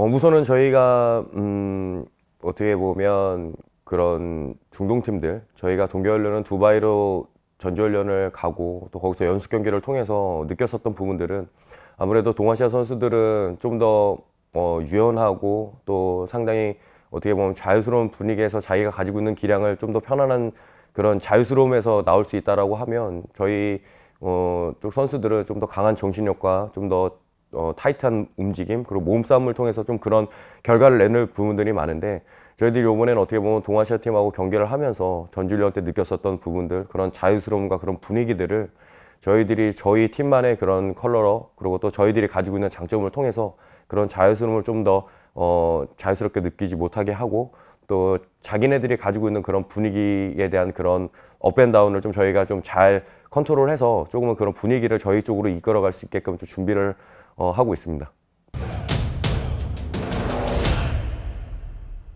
어, 우선은 저희가 음, 어떻게 보면 그런 중동팀들 저희가 동계훈련은 두바이로 전지훈련을 가고 또 거기서 연습 경기를 통해서 느꼈었던 부분들은 아무래도 동아시아 선수들은 좀 더 어, 유연하고 또 상당히 어떻게 보면 자유스러운 분위기에서 자기가 가지고 있는 기량을 좀 더 편안한 그런 자유스러움에서 나올 수 있다라고 하면 저희 어, 쪽 선수들은 좀 더 강한 정신력과 좀더 어, 타이트한 움직임 그리고 몸싸움을 통해서 좀 그런 결과를 내는 부분들이 많은데 저희들이 이번에는 어떻게 보면 동아시아 팀하고 경기를 하면서 전주련 때 느꼈었던 부분들 그런 자유스러움과 그런 분위기들을 저희들이 저희 팀만의 그런 컬러로 그리고 또 저희들이 가지고 있는 장점을 통해서 그런 자유스러움을 좀 더 어, 자유스럽게 느끼지 못하게 하고 또 자기네들이 가지고 있는 그런 분위기에 대한 그런 업앤다운을 좀 저희가 좀 잘 컨트롤해서 조금은 그런 분위기를 저희 쪽으로 이끌어갈 수 있게끔 좀 준비를 어, 하고 있습니다.